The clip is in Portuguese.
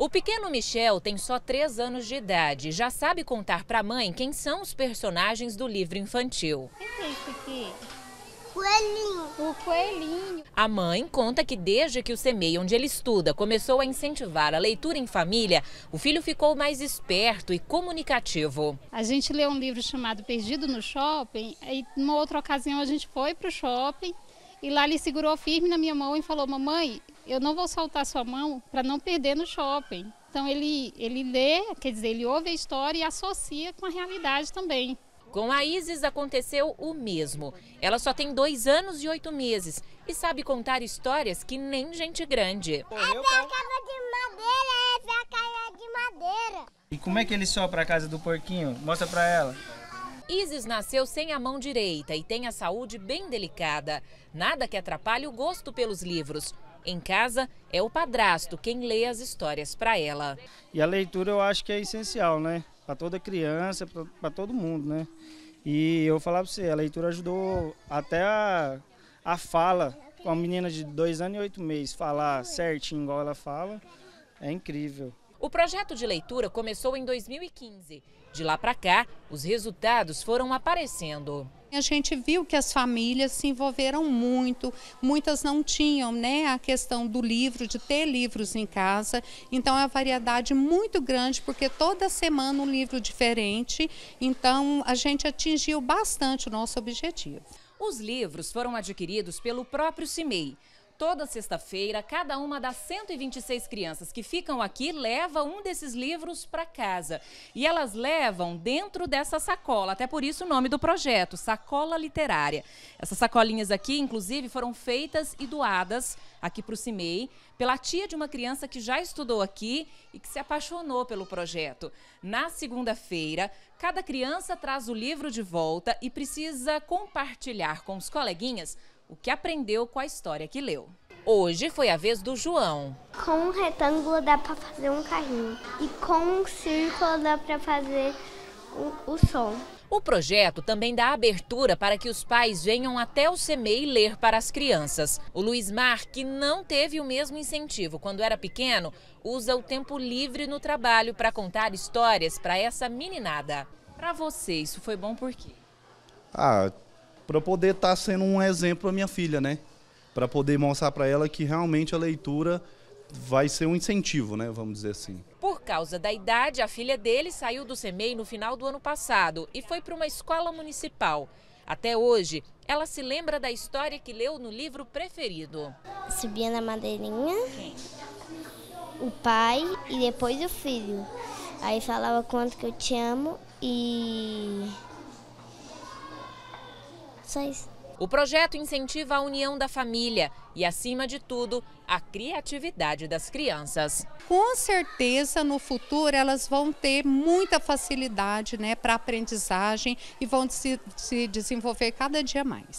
O pequeno Michel tem só 3 anos de idade e já sabe contar para a mãe quem são os personagens do livro infantil. O que é isso aqui? Coelhinho. O coelhinho. A mãe conta que desde que o CEMEI, onde ele estuda, começou a incentivar a leitura em família, o filho ficou mais esperto e comunicativo. A gente leu um livro chamado Perdido no Shopping, e numa outra ocasião a gente foi para o shopping e lá ele segurou firme na minha mão e falou: Mamãe, eu não vou soltar sua mão para não perder no shopping. Então ele, ele lê, quer dizer, ele ouve a história e associa com a realidade também. Com a Isis aconteceu o mesmo. Ela só tem dois anos e oito meses e sabe contar histórias que nem gente grande. Correu, é casa de madeira, é a casa de madeira. E como é que ele sopra a casa do porquinho? Mostra pra ela. Isis nasceu sem a mão direita e tem a saúde bem delicada. Nada que atrapalhe o gosto pelos livros. Em casa, é o padrasto quem lê as histórias para ela. E a leitura eu acho que é essencial, né? Para toda criança, para todo mundo, né? E eu vou falar para você, a leitura ajudou até a, a fala. Com a menina de dois anos e oito meses falar certinho igual ela fala, é incrível. O projeto de leitura começou em 2015. De lá para cá, os resultados foram aparecendo. A gente viu que as famílias se envolveram muito, muitas não tinham né, a questão do livro, de ter livros em casa. Então é uma variedade muito grande, porque toda semana um livro diferente. Então a gente atingiu bastante o nosso objetivo. Os livros foram adquiridos pelo próprio CIMEI. Toda sexta-feira, cada uma das 126 crianças que ficam aqui leva um desses livros para casa. E elas levam dentro dessa sacola, até por isso o nome do projeto, Sacola Literária. Essas sacolinhas aqui, inclusive, foram feitas e doadas aqui para o CIMEI pela tia de uma criança que já estudou aqui e que se apaixonou pelo projeto. Na segunda-feira, cada criança traz o livro de volta e precisa compartilhar com os coleguinhas o que aprendeu com a história que leu. Hoje foi a vez do João. Com um retângulo dá para fazer um carrinho e com um círculo dá para fazer o, o som. O projeto também dá abertura para que os pais venham até o CEMEI ler para as crianças. O Luiz Mar, que não teve o mesmo incentivo quando era pequeno, usa o tempo livre no trabalho para contar histórias para essa meninada. Para você, isso foi bom por quê? Ah, para poder estar tá sendo um exemplo à minha filha, né? Para poder mostrar para ela que realmente a leitura vai ser um incentivo, né? Vamos dizer assim. Por causa da idade, a filha dele saiu do CEMEI no final do ano passado e foi para uma escola municipal. Até hoje, ela se lembra da história que leu no livro preferido. Subia na madeirinha, o pai e depois o filho. Aí falava quanto que eu te amo e só isso. O projeto incentiva a união da família e, acima de tudo, a criatividade das crianças. Com certeza, no futuro, elas vão ter muita facilidade né, para aprendizagem e vão se, se desenvolver cada dia mais.